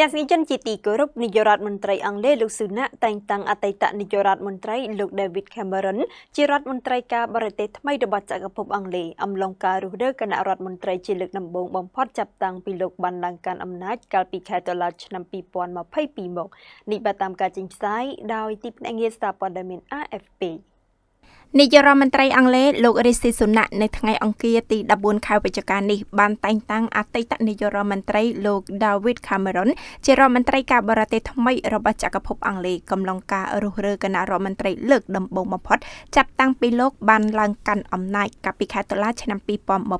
ទស្សនិកជនជាទីគោរពនាយករដ្ឋមន្ត្រីអង់គ្លេសលោកស៊ូណាក់តែងតាំងអតីតនាយករដ្ឋមន្ត្រីលោក David Cameron ជារដ្ឋមន្ត្រីការបរទេសថ្មីរបស់ចក្រភពអង់គ្លេសអំឡុងការរុះរើគណៈរដ្ឋមន្ត្រីជាលើកដំបូងបំផុតចាប់តាំងពីលោកបានឡើងកាន់អំណាចកាលពីខែតុលាឆ្នាំ2022មកនេះបើតាមការចេញផ្សាយដោយទីភ្នាក់ងារសារព័ត៌មាន AFP នាយរដ្ឋមន្ត្រីអង់គ្លេសលោករិស៊ីសុណាក់នៅថ្ងៃអង្គារទី14ខែវិច្ឆិកានេះបានតែងតាំងអតីតនាយរដ្ឋមន្ត្រីលោក David Cameron ជារដ្ឋមន្ត្រីការបរទេសថ្មីរបស់ចក្រភពអង់គ្លេសកំឡុងការរុះរើគណៈរដ្ឋមន្ត្រីលើកដំបូងបំផុតចាប់តាំងពីលោកបានឡើងកាន់អំណាចកាលពីខែតុលាឆ្នាំ2022ម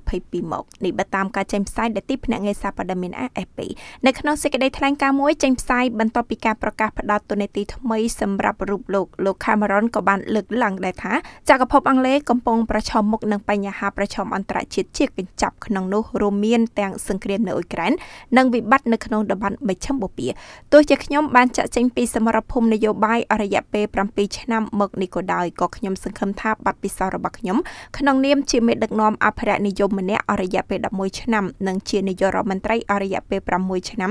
កនេះបើតាមការចេញផ្សាយដែលទីភ្នាក់ងារសារព័ត៌មាន AFP នៅក្នុងសេចក្តីថ្លែងការណ៍មួយចេញផ្សាយបន្ទាប់ពីការប្រកាសផ្តល់ទូនាទីថ្មីសម្រាប់រូបលោកលោក Cameron ក៏បានលើកឡើងដែរថាចក្រភពអង់គ្លេសកំពុងប្រឈមមុខនឹងបញ្ហាប្រឈមអន្តរជាតិជាកញ្ចប់ក្នុងនោះរួមមានទាំងសង្គ្រាមនៅអ៊ុយក្រែននិងវិបត្តិនៅក្នុងតំបន់មជ្ឈិមបូព៌ាទោះជាខ្ញុំបានចាក់ចេញពីសមរភូមិនយោបាយរយៈពេល7ឆ្នាំមកនេះក៏ដោយក៏ខ្ញុំសង្ឃឹមថាបទពិសោធន៍របស់ខ្ញុំក្នុងនាមជាមេដឹកនាំអភិរក្សនិយមម្នាក់រយៈពេល11ឆ្នាំនិងជានាយករដ្ឋមន្ត្រីរយៈពេល6ឆ្នាំ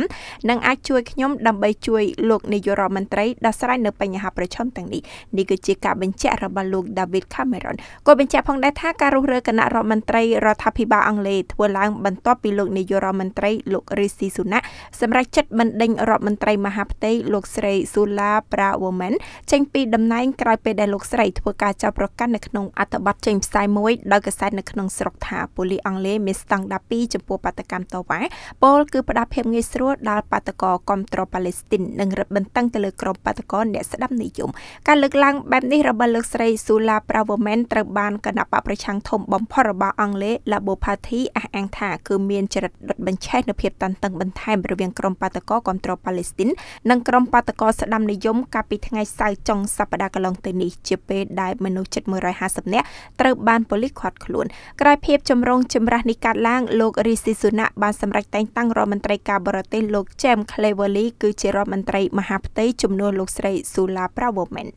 នឹងអាចជួយខ្ញុំដើម្បីជួយលោកនាយករដ្ឋមន្ត្រីដោះស្រាយនៅបញ្ហាប្រឈមទាំងនេះនេះគឺជាការបញ្ជាក់របស់លោក David Cameron ក៏បញ្ជាក់ផងដែរថាការរុះរើគណៈរដ្ឋមន្ត្រីរដ្ឋាភិបាលអង់គ្លេសធ្វើឡើងបន្ទាប់ពីលោកនាយករដ្ឋមន្ត្រីលោក Rishi Sunak សម្រេចចិត្តបណ្ដេញរដ្ឋមន្ត្រីមហាផ្ទៃលោកស្រី Sula Braverman ចេញពីតំណែងក្រោយពេលដែលលោកស្រីធ្វើការចោទប្រកាន់នៅក្នុងអត្ថបទចេញផ្សាយមួយដោយកាសែតនៅក្នុងស្រុកថាប៉ូលីសអង់គ្លេសមានស្តង់ដារ2ចំពោះបាតកម្មតវ៉ាពលគឺផ្ដាល់ភាពងាយស្រួលដល់បាតកករគ្រប់គ្រងប៉ាឡេស្ទីននិងរឹតបន្តឹងទៅលើក្រុមបាតកករអ្នកស្ដាប់និយមការលើកឡើងបែបនេះរបស់លោកស្រី Sula ប្រវមែនត្រូវបានគណៈបកប្រឆាំងធំបំផុតរបស់អង់គ្លេស Labour Party អះអាងថាគឺមានចរិតដុតបញ្ឆេះនៅភាពតានតឹងបន្ថែមរវាងក្រុមបាតកោគ្រប់គ្រងប៉ាឡេស្ទីននិងក្រុមបាតកោស្ដាំនិយម កាលពីថ្ងៃសៅរ៍ចុងសប្តាហ៍កន្លងទៅនេះជាពេលដែលមនុស្សជិត150នាក់ត្រូវបានប៉ូលីសឃាត់ខ្លួនក្រោយភាពចម្រងចម្រាស់នេះកាត់ឡើងលោករីស៊ីស៊ូណាបានសម្រេចតែងតាំងរដ្ឋមន្ត្រីការបរទេសលោក James Cleverly គឺជារដ្ឋមន្ត្រីមហាផ្ទៃជំនួសលោកស្រី Sula Braverman